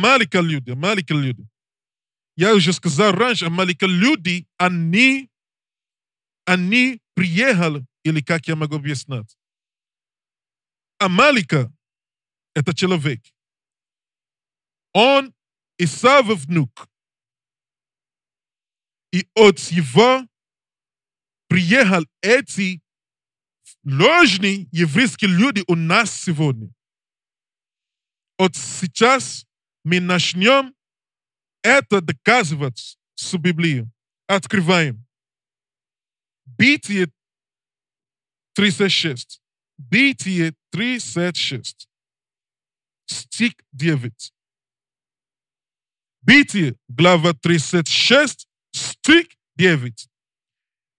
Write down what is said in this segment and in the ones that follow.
Амалика люди, Амалика люди. Я уже сказал раньше, Амалика люди они, они приехали, или как я могу объяснить. Амалика – это человек. Он Исав внук. И от его приехал эти ложные еврейские люди у нас сегодня. От сейчас мы начнем это доказывать с Библии, Открываем. Битие 36. Битие 36. Стих 9. Битие, глава 36, стих 9.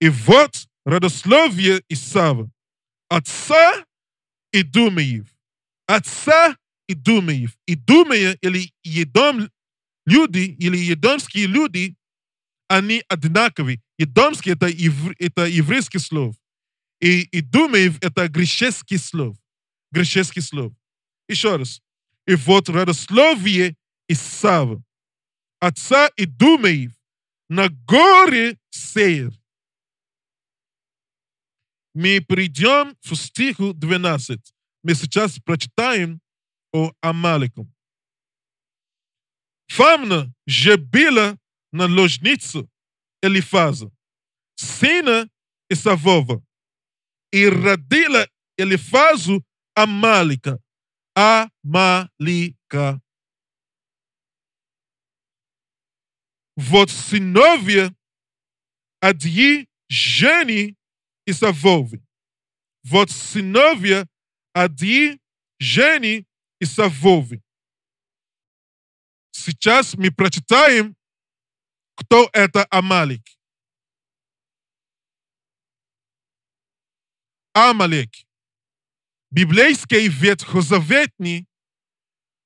И вот родословие Исава, отца и Идумиев, отца Идумеев. Идумея или Едом люди или едомские люди, они одинаковые. Едомский это, евр, это еврейский слов. И Идумеев это греческий слов. Греческий слов. Еще раз. И вот родословие Исава, отца Идумеев, на горе Сеир. Мы придем в стиху 12. Мы сейчас прочитаем ou Amalekum. Famna, Jebila, na Lojnitsu, Elifaza. Sina e Savova. E Radila, Elifazo, Amalica. Amalica. Votsinovia, Adyi, geni e Savove. Votsinovia, Adyi, geni и Савовы. Сейчас мы прочитаем, кто это Амалик. Амалик. библейский ветхозаветный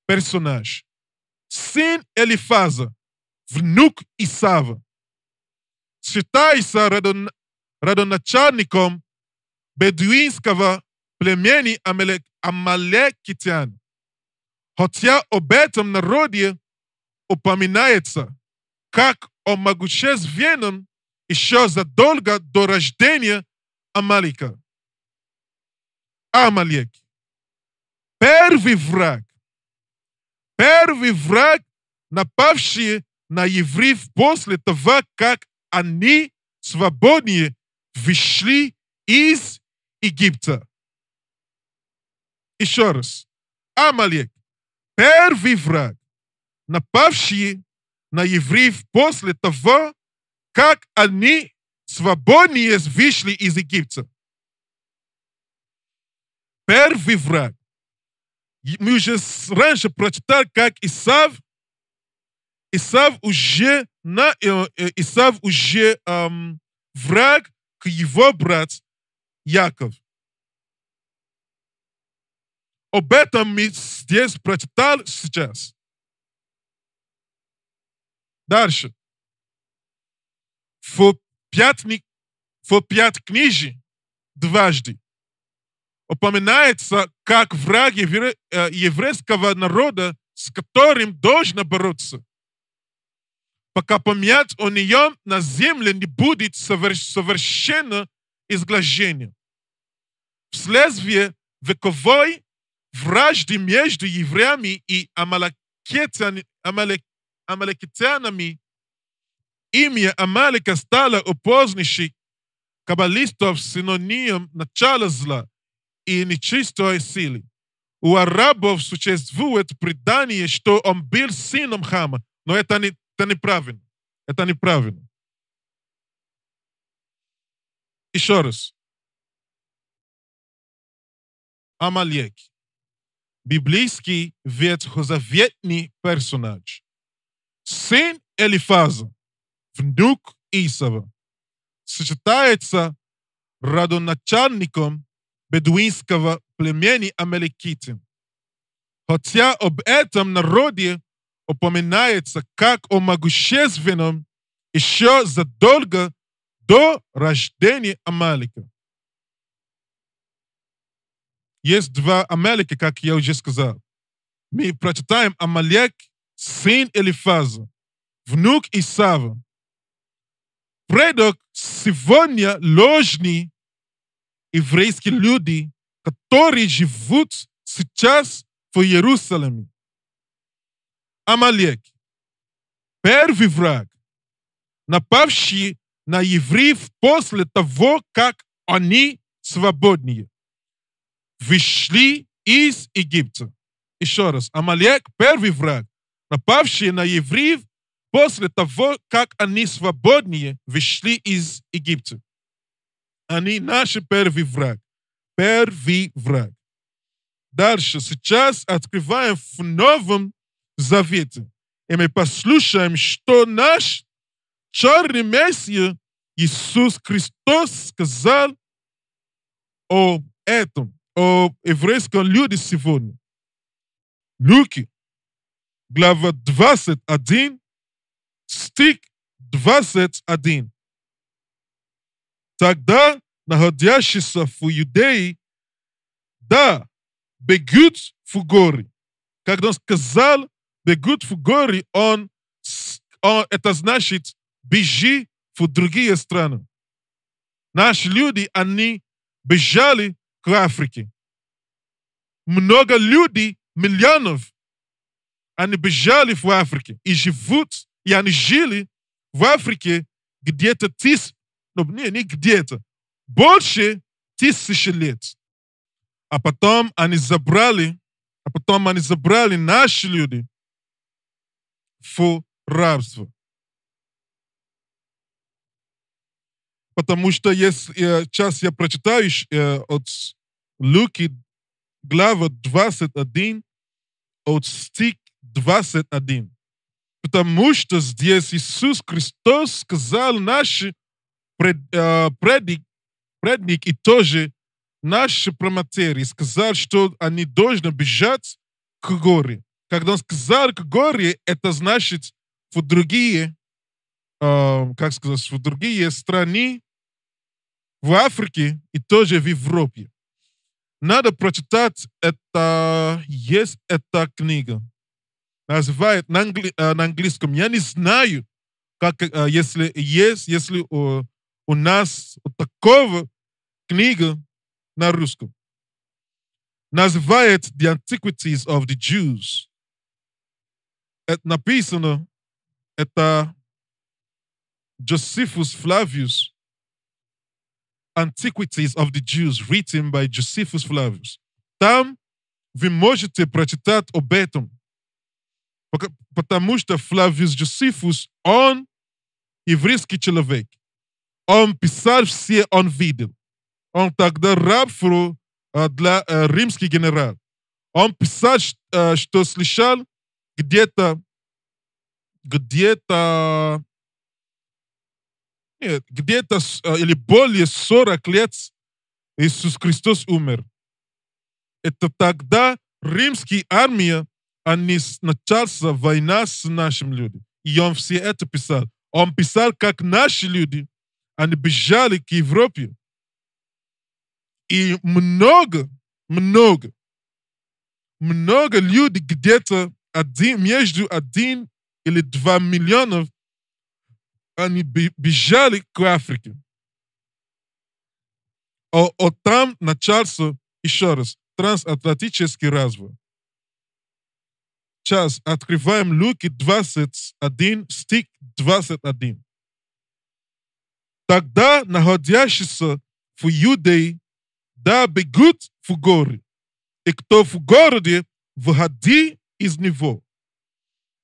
персонаж, сын Элифаза, внук Исава. Считается родон... родоначальником бедуинского племени Амалек... амалекитян. Хотя об этом народе упоминается как о могущественном еще задолго до рождения Амалика. Амалек. Первый враг. Первый враг, напавший на евреев после того, как они свободнее вышли из Египта. Еще раз. Амалек первый враг напавший на евреев после того, как они свободнее вышли из Египта. Первый враг. Мы уже раньше прочитали, как Исав, Исав уже, на, э, э, Исав уже эм, враг к его брат Яков. Об этом мы здесь прочитали сейчас. Дальше. В пятник, в пять книге дважды упоминается, как враг евре, э, еврейского народа, с которым должно бороться, пока помять о нем на земле не будет совершенно изглажение. Вследствие вековой вражды между евреями и амалекитянами. Имя Амалика стало у позднейших каббалистов синонимом начала зла и нечистой силы. У арабов существует предание, что он был сыном Хама, но это, не, это неправильно. Это неправильно. Еще раз. Амалек библейский ветхозаветный персонаж. Сын Элифаза, внук Исава, сочетается родоначальником бедуинского племени Амеликитин. Хотя об этом народе упоминается как о могущественном еще задолго до рождения Амалика. Есть два Амалика, как я уже сказал. Мы прочитаем Амалек, сын Элифаза, внук Исава. Предок сегодня ложный еврейские люди, которые живут сейчас в Иерусалиме. Амалек, первый враг, напавший на евреев после того, как они свободнее вышли из Египта. Еще раз, Амалек – первый враг, напавший на евреев после того, как они свободнее вышли из Египта. Они наши первый враг. Первый враг. Дальше. Сейчас открываем в Новом Завете. И мы послушаем, что наш черный Мессия Иисус Христос сказал о этом о еврейском люди сегодня. Люки, глава 21, стих 21. Тогда находящийся в Иудее, да, бегут в горы. Когда он сказал бегут в горы, он, он это значит бежи в другие страны. Наши люди, они бежали к Африке. Много людей, миллионов, они бежали в Африке и живут, и они жили в Африке где-то тысяч, ну, не, не где-то, больше тысячи лет. А потом они забрали, а потом они забрали наши люди в рабство. Потому что если, э, сейчас я прочитаю э, от Луки, глава 21, от стих 21. Потому что здесь Иисус Христос сказал наши пред, э, предник, предник и тоже наши проматери, сказал, что они должны бежать к горе. Когда он сказал к горе, это значит в другие, э, как сказать, в другие страны, в Африке и тоже в Европе. Надо прочитать это, есть эта книга. Называет на, англи, э, на английском. Я не знаю, как, э, если есть, если у, у нас такого книга на русском. Называет The Antiquities of the Jews. Это написано, это Josephus Flavius Antiquities of the Jews, written by Josephus Flavius. Там вы можете прочитать об этом. Потому что Флавиус Josephus, он еврейский человек. Он писал все, он видел. Он тогда раб для римский генерал. Он писал, что слышал где-то где-то помню, э, где-то э, или более 40 лет Иисус Христос умер. Это тогда римская армия, они начался война с нашими людьми. И он все это писал. Он писал, как наши люди, они бежали к Европе. И много, много, много людей где-то один, между один или два миллионов они бежали к Африке. А, а там начался, еще раз, трансатлантический развод. Сейчас открываем Люки 21, стих 21. Тогда находящиеся в Юдее да бегут в горы, и кто в городе, выходи из него.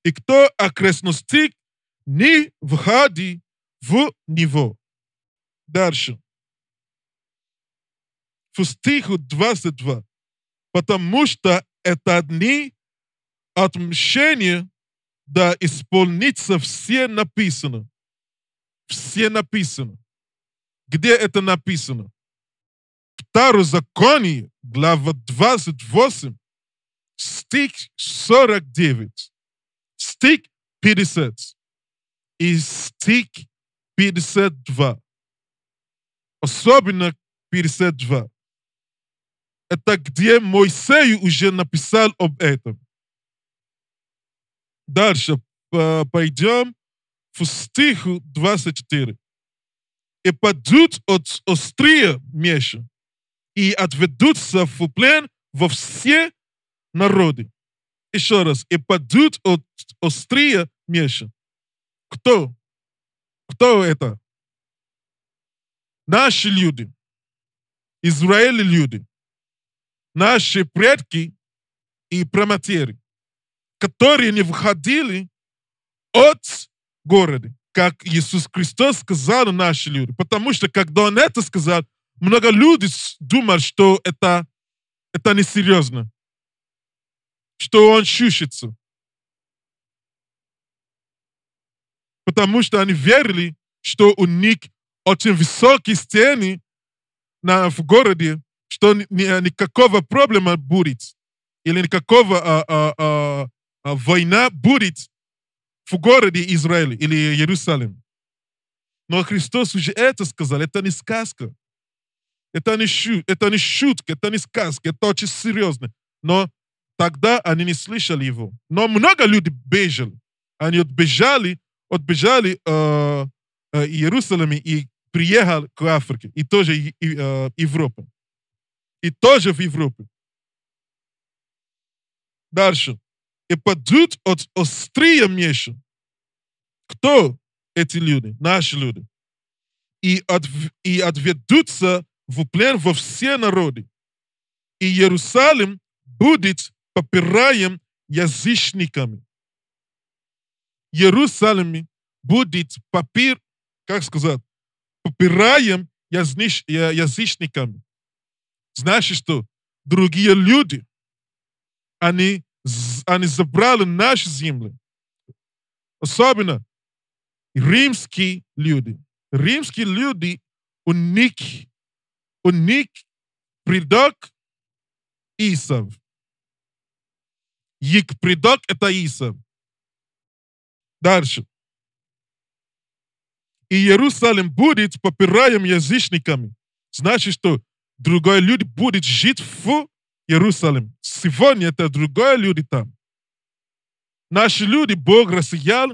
И кто окрестностей не входи в него. Дальше. В стиху 22. Потому что это дни отмщения, да исполнится все написано. Все написано. Где это написано? Второзаконие, глава 28, стих 49, стих 50 стих 52. Особенно 52. Это где Моисей уже написал об этом. Дальше пойдем в стих 24. «И падут от острия меша, и отведутся в плен во все народы». Еще раз. «И падут от острия меша, кто? Кто это? Наши люди. Израиль люди. Наши предки и праматери, которые не выходили от города, как Иисус Христос сказал наши люди. Потому что, когда Он это сказал, много людей думают, что это, это несерьезно, что Он шушится. потому что они верили, что у них очень высокие стены на, в городе, что ни, никакого проблема будет, или никакого а, а, а, а, война будет в городе Израиль или Иерусалим. Но Христос уже это сказал, это не сказка. Это не, шут, это не шутка, это не сказка, это очень серьезно. Но тогда они не слышали его. Но много людей бежали. Они отбежали, отбежали э, э Иерусалима и приехал к Африке, и тоже э, Европа. И тоже в Европе. Дальше. И падут от острия меша. Кто эти люди? Наши люди. И, от, и отведутся в плен во все народы. И Иерусалим будет попираем язычниками. Иерусалиме будет папир, как сказать, попираем языч, язычниками. Значит, что другие люди, они, они забрали наши земли. Особенно римские люди. Римские люди у них, у них предок Исав. Их предок это Исав. Дальше. И Иерусалим будет попираем язычниками. Значит, что другой люди будет жить в Иерусалим. Сегодня это другой люди там. Наши люди Бог рассиял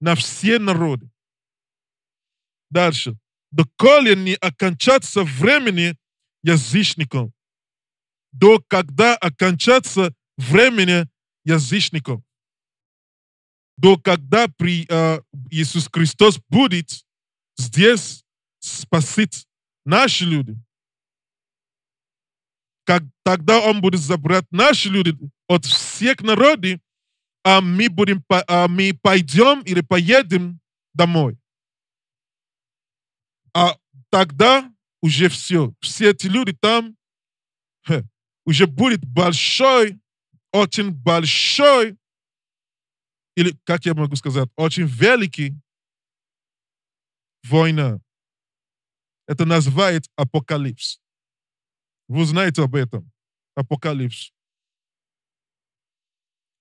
на все народы. Дальше. До Доколе не окончатся времени язычников. До когда окончатся времени язычников. Но когда при, э, Иисус Христос будет здесь, спасит наши люди. Как, тогда Он будет забрать наши люди от всех народов, а мы, будем, а мы пойдем или поедем домой. А тогда уже все, все эти люди там, уже будет большой, очень большой или, как я могу сказать, очень великий война. Это называет апокалипс. Вы знаете об этом. Апокалипс.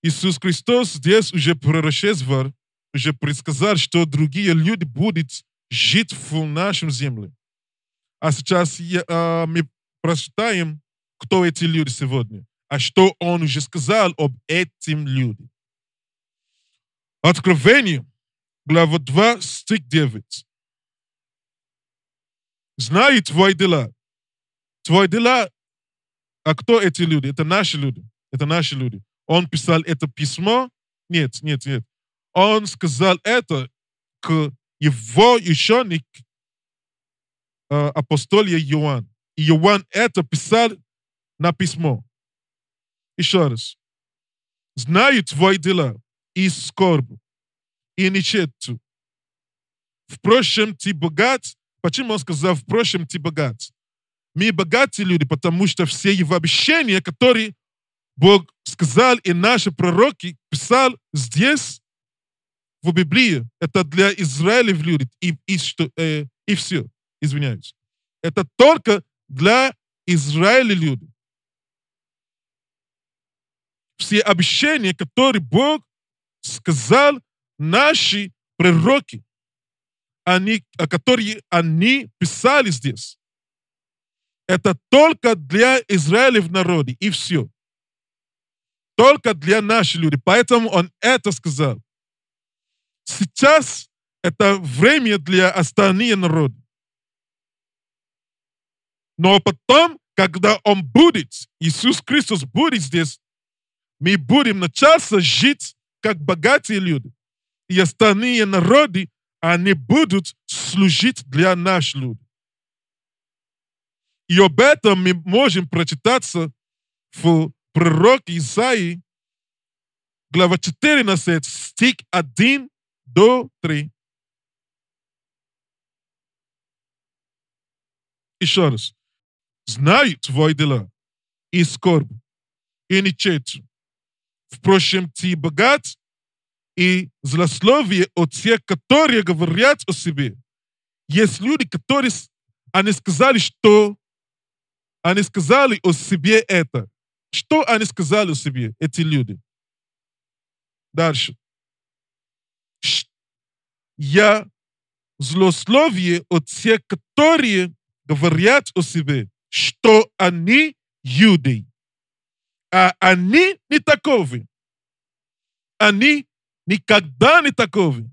Иисус Христос здесь уже пророчествовал, уже предсказал, что другие люди будут жить в нашем земле. А сейчас я, а, мы прочитаем, кто эти люди сегодня, а что Он уже сказал об этим людям. Откровение, глава 2, стих 9. Знай твои дела. Твои дела. А кто эти люди? Это наши люди. Это наши люди. Он писал это письмо. Нет, нет, нет. Он сказал это к его ученик не а, Иоанн. И Иоанн это писал на письмо. Еще раз. Знаю твои дела и скорбь, и нечету. Впрочем, ты богат. Почему он сказал, впрочем, ты богат? Мы богатые люди, потому что все его обещания, которые Бог сказал, и наши пророки писал здесь, в Библии, это для Израиля в люди, и, и, что, э, и все, извиняюсь. Это только для Израиля люди. Все обещания, которые Бог сказал наши пророки, они, которые они писали здесь. Это только для Израиля в народе, и все. Только для наших людей. Поэтому он это сказал. Сейчас это время для остальных народов. Но потом, когда Он будет, Иисус Христос будет здесь, мы будем начаться жить как богатые люди, и остальные народы, они будут служить для наш люд. И об этом мы можем прочитаться в пророке Исаии, глава 14, стих 1 до 3. Еще раз. Знаю твои дела и скорбь, и нечету, Впрочем, ты богат, и злословие от тех, которые говорят о себе. Есть люди, которые они сказали, что они сказали о себе это. Что они сказали о себе, эти люди? Дальше. Я злословие от тех, которые говорят о себе, что они юды. А они не таковы. Они никогда не таковы.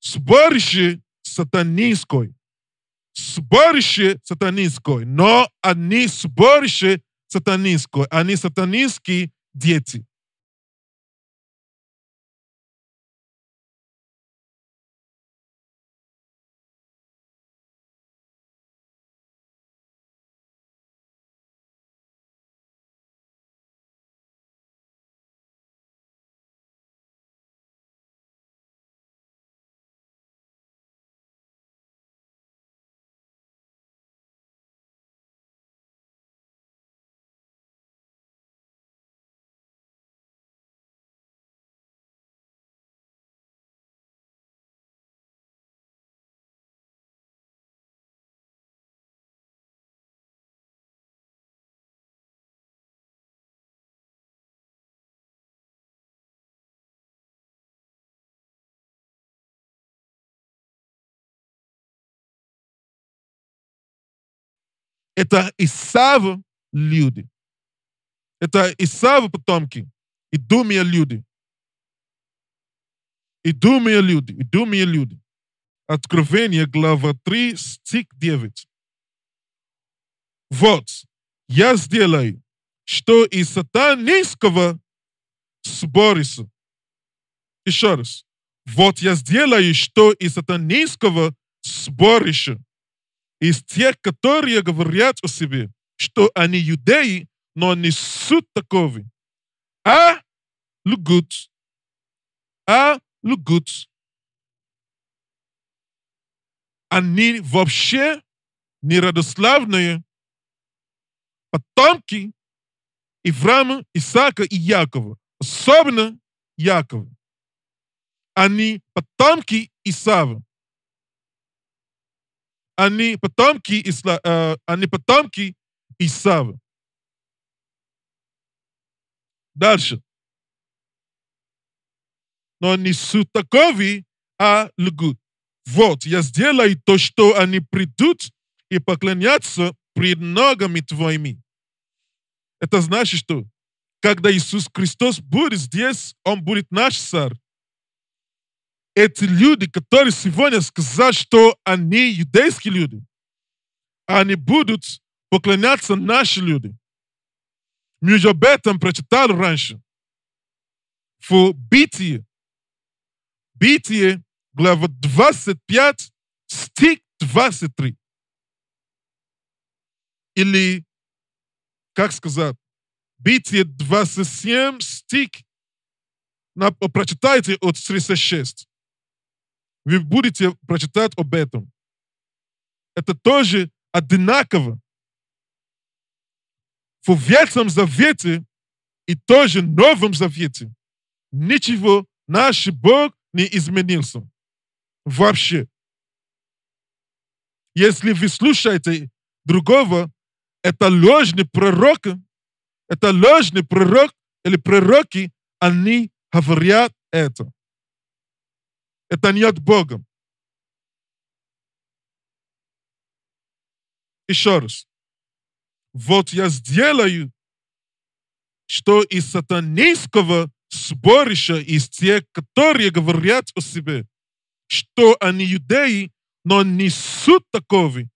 Сборище сатанинское. Сборище сатанинское. Но они сборище сатанинское. Они сатанинские дети. это Исав люди. Это Исав потомки. И думие люди. И думие люди. И думие люди. Откровение, глава 3, стих 9. Вот, я сделаю, что и сатан сатанинского сбориса. Еще раз. Вот я сделаю, что из сатанинского сборища из тех, которые говорят о себе, что они юдеи, но они суть таковы. А лгут. А лгут. Они вообще не радославные потомки Иврама, Исаака и Якова. Особенно Якова. Они потомки Исава они потомки, Исла, э, они потомки Исавы. Дальше. Но не суть таковы, а лгут. Вот, я сделаю то, что они придут и поклонятся пред ногами твоими. Это значит, что когда Иисус Христос будет здесь, Он будет наш царь эти люди, которые сегодня сказали, что они еврейские люди, они будут поклоняться наши люди. Мы уже об этом прочитали раньше. В Битие, Битие, глава 25, стих 23. Или, как сказать, Битие 27, стих, прочитайте от 36 вы будете прочитать об этом. Это тоже одинаково. В Ветхом Завете и тоже Новом Завете ничего наш Бог не изменился. Вообще. Если вы слушаете другого, это ложный пророк, это ложный пророк или пророки, они говорят это это не от Бога. Еще раз. Вот я сделаю, что из сатанинского сборища, из тех, которые говорят о себе, что они юдеи, но не несут таковы,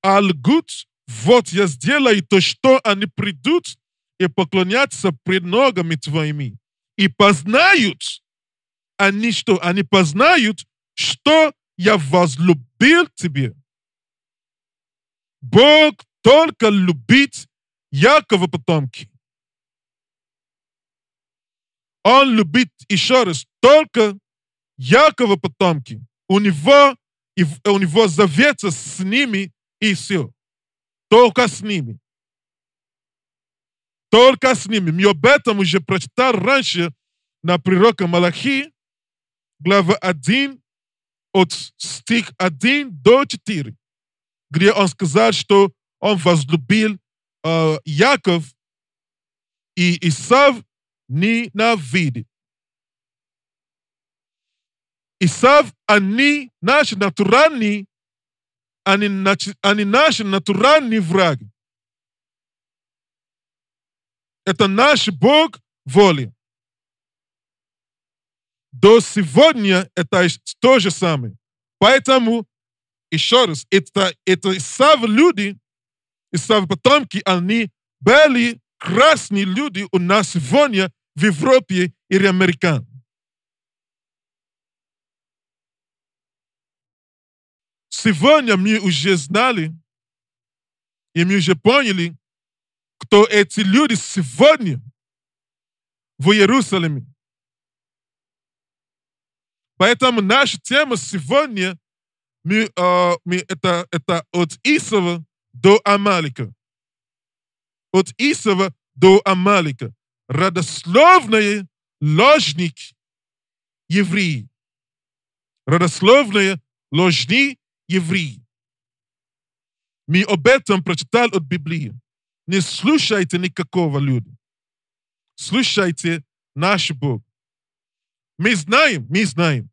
а лгут, вот я сделаю то, что они придут и поклонятся пред ногами твоими, и познают, они что? Они познают, что я возлюбил тебя, Бог только любит Якова потомки. Он любит еще раз только Якова потомки. У него, и у него завета с ними и все. Только с ними. Только с ними. Мы об этом уже прочитал раньше на пророка Малахии глава 1, от стих 1 до 4, где он сказал, что он возлюбил э, Яков и Исав ненавидит. Исав, они наши натуральные, они, они наши натуральные враги. Это наш Бог воли до сегодня это то же самое. Поэтому, еще раз, это, это савы люди, и савы потомки, они были красные люди у нас сегодня в Европе или Американ. Сегодня мы уже знали, и мы уже поняли, кто эти люди сегодня в Иерусалиме. Поэтому наша тема сегодня мы, э, а, мы, это, это от Исова до Амалика. От Исова до Амалика. Родословные ложники евреи. Родословные ложни евреи. Мы об этом прочитали от Библии. Не слушайте никакого люди. Слушайте наш Бог. Мы знаем, мы знаем,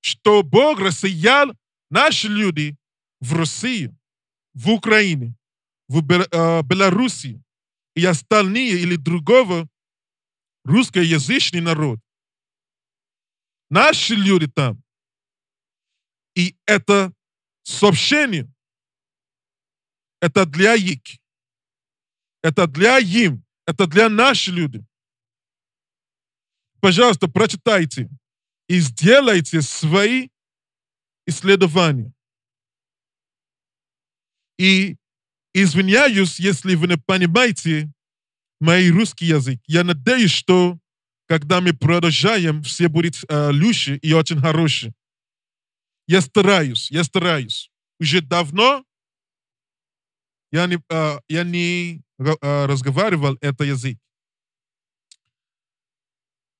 что Бог рассиял наши люди в России, в Украине, в Беларуси э, и остальные или другого русскоязычный народ. Наши люди там. И это сообщение, это для их, это для им, это для наших людей. Пожалуйста, прочитайте и сделайте свои исследования. И извиняюсь, если вы не понимаете мой русский язык. Я надеюсь, что когда мы продолжаем, все будет э, лучше и очень хорошие. Я стараюсь, я стараюсь. Уже давно я не, э, я не э, э разговаривал этот язык.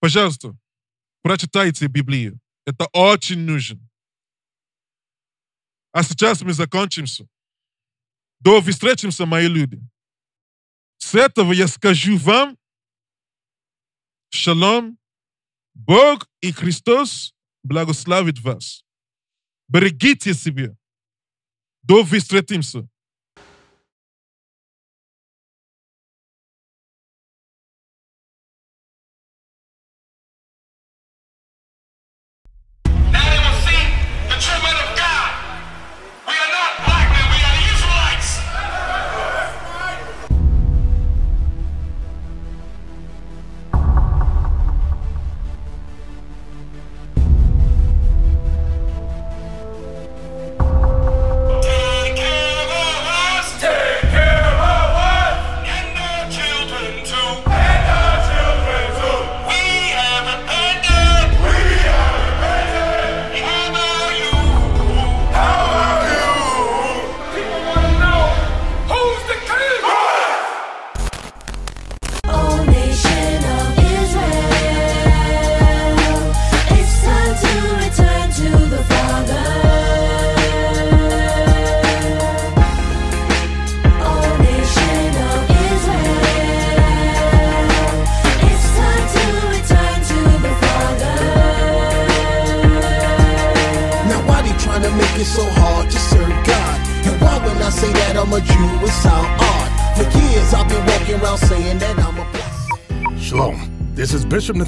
Пожалуйста, прочитайте Библию. Это очень нужно. А сейчас мы закончимся. До встречимся мои люди. С этого я скажу вам шалом. Бог и Христос благословит вас. Берегите себя. До встретимся.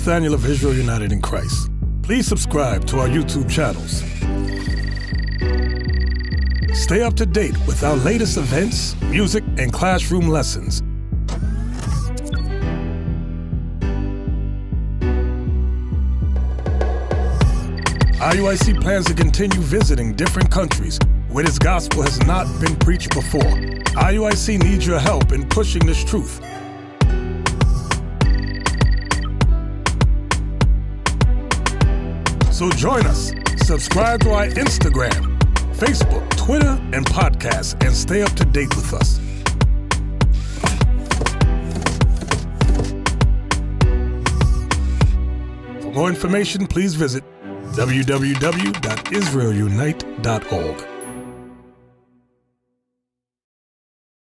Nathaniel of Israel United in Christ. Please subscribe to our YouTube channels. Stay up to date with our latest events, music, and classroom lessons. IUIC plans to continue visiting different countries where this gospel has not been preached before. IUIC needs your help in pushing this truth. So join us. Subscribe to our Instagram, Facebook, Twitter, and podcast and stay up to date with us. For more information, please visit www.israelunite.org.